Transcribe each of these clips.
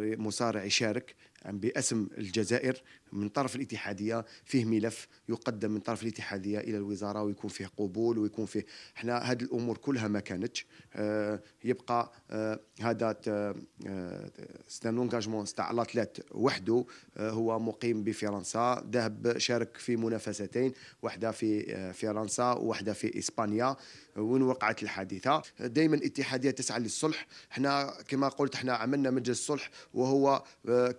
مصارع يشارك باسم الجزائر من طرف الاتحاديه فيه ملف يقدم من طرف الاتحاديه الى الوزاره ويكون فيه قبول ويكون فيه احنا هذه الامور كلها ما كانتش آه، يبقى آه، هذا سيتان لونجاجمون تاع لاتليت وحده آه، هو مقيم بفرنسا ذهب شارك في منافستين واحده في فرنسا وواحده في اسبانيا وين وقعت الحادثه دائما الاتحاديه تسعى للصلح احنا كما قلت احنا عملنا مجلس الصلح وهو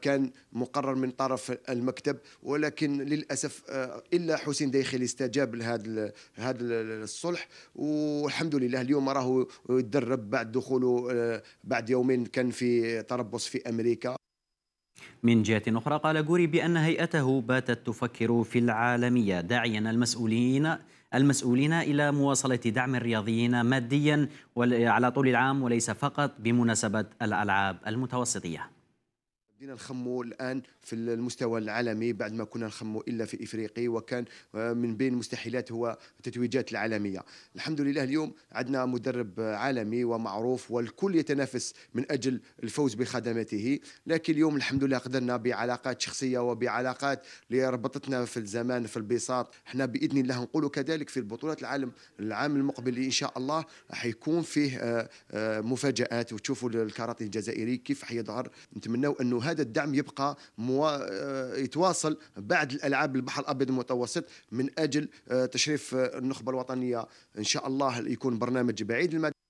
كان مقرر من طرف المكتب ولكن للاسف آه، الا حسين ديخلي استجاب لهذا هذا الصلح والحمد لله اليوم راهو يتدرب بعد دخوله آه، بعد يومين كان في تربص في امريكا من جهة أخرى قال غوري بأن هيئته باتت تفكر في العالمية داعيا المسؤولين المسؤولين إلى مواصلة دعم الرياضيين ماديا على طول العام وليس فقط بمناسبة الألعاب المتوسطية بدينا نخمو الان في المستوى العالمي بعد ما كنا نخمو الا في افريقي وكان آه، من بين المستحيلات هو التتويجات العالميه الحمد لله اليوم عندنا مدرب عالمي ومعروف والكل يتنافس من اجل الفوز بخدماته لكن اليوم الحمد لله قدرنا بعلاقات شخصيه وبعلاقات اللي ربطتنا في الزمان في البساط احنا باذن الله نقول كذلك في البطولات العالم العام المقبل ان شاء الله حيكون فيه آه، آه، مفاجات وتشوفوا الكاراتيه الجزائري كيف حيظهر نتمنوا انه هذا الدعم يبقى مو... آه، يتواصل بعد الالعاب البحر الابيض المتوسط من اجل آه، تشريف آه، النخبه الوطنيه ان شاء الله يكون برنامج بعيد المدى